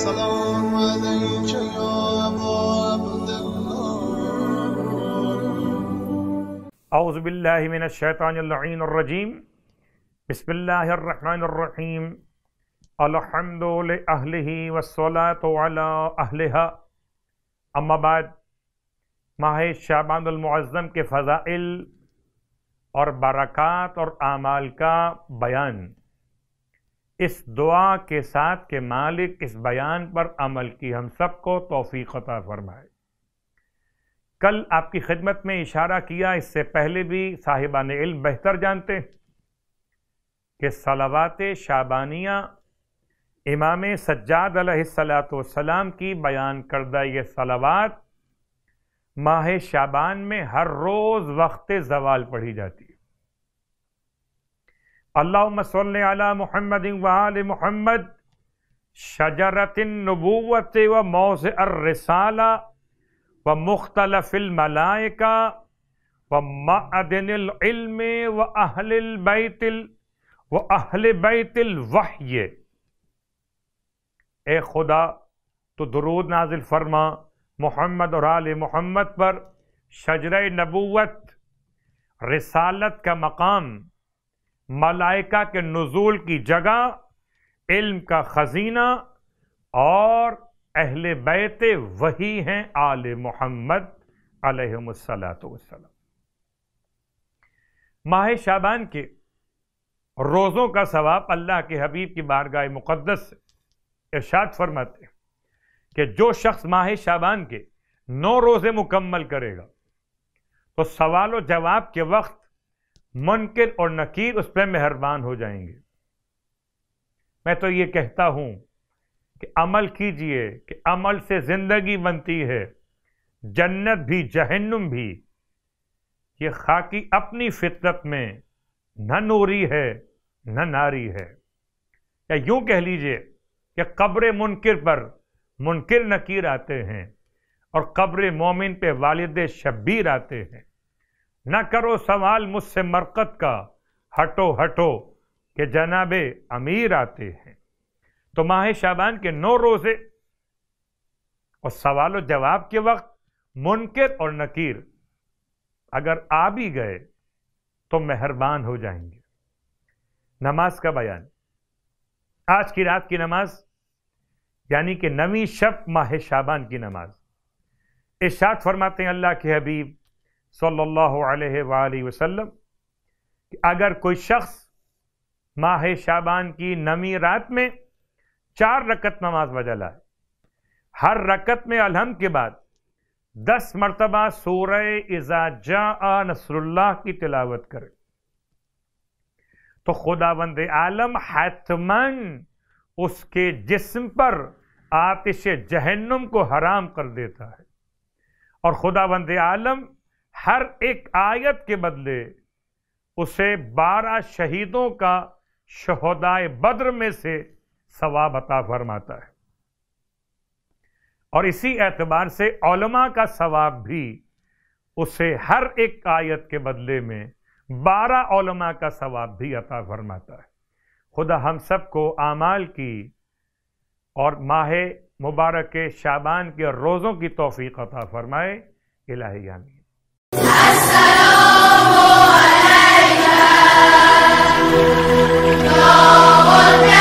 السلام عليك يا أبا عبد الله أعوذ بالله من الشيطان اللعين الرجيم بسم الله الرحمن الرحيم الحمد لأهله والصلاة على أهلها علہ بعد ماہ شعبان المعظم کے فضائل اور برکات اور اعمال کا بیان اس دعا کے ساتھ کے مالک اس بیان پر عمل کی ہم سب کو توفیق عطا فرمائے کل آپ کی خدمت میں اشارہ کیا اس سے پہلے بھی صاحبان علم بہتر جانتے کہ صلوات شابانیہ امام سجاد علیہ السلاۃ کی بیان کردہ یہ صلوات ماہ شابان میں ہر روز وقت زوال پڑھی جاتی ہے اللہم صلی علی محمد محمد آل محمد شجرت النبوت و الرسالہ و مختلف الملائکہ و معدن العلم و اہل البیت و اہل بیت الوحی اے خدا تو درود نازل فرما محمد اور آل محمد پر شجر نبوت رسالت کا مقام ملائکہ کے نزول کی جگہ علم کا خزینہ اور اہل بیت وہی ہیں آل محمد علیہ السلام ماہ شابان کے روزوں کا ثواب اللہ کے حبیب کی بارگاہ مقدس سے ارشاد فرماتے ہیں کہ جو شخص ماہ شابان کے نو روزے مکمل کرے گا تو سوال و جواب کے وقت منکر اور نکیر اس پہ مہربان ہو جائیں گے میں تو یہ کہتا ہوں کہ عمل کیجئے کہ عمل سے زندگی بنتی ہے جنت بھی جہنم بھی یہ خاکی اپنی فطرت میں نہ نوری ہے نہ ناری ہے یا یوں کہہ لیجئے کہ قبر منکر پر منکر نکیر آتے ہیں اور قبر مومن پہ والد شبیر آتے ہیں نہ کرو سوال مجھ سے مرقت کا ہٹو ہٹو کہ جناب امیر آتے ہیں تو ماہ شابان کے نو روزے اور سوال و جواب کے وقت منکر اور نکیر اگر آ بھی گئے تو مہربان ہو جائیں گے نماز کا بیان آج کی رات کی نماز یعنی کہ نویں شب ماہ شابان کی نماز ارشاد فرماتے ہیں اللہ کے حبیب صلی اللہ علیہ وآلہ وسلم کہ اگر کوئی شخص ماہ شابان کی نمی رات میں چار رکت نماز وجہ لائے ہر رکت میں الحمد کے بعد دس مرتبہ سورہ جا نصر اللہ کی تلاوت کرے تو خدا بند عالم حتمن اس کے جسم پر آتش جہنم کو حرام کر دیتا ہے اور خدا بند عالم ہر ایک آیت کے بدلے اسے بارہ شہیدوں کا شہدائے بدر میں سے ثواب عطا فرماتا ہے اور اسی اعتبار سے علماء کا ثواب بھی اسے ہر ایک آیت کے بدلے میں بارہ علماء کا ثواب بھی عطا فرماتا ہے خدا ہم سب کو اعمال کی اور ماہ مبارک شابان کے اور روزوں کی توفیق عطا فرمائے الہی آمین Assalamu alaikum. No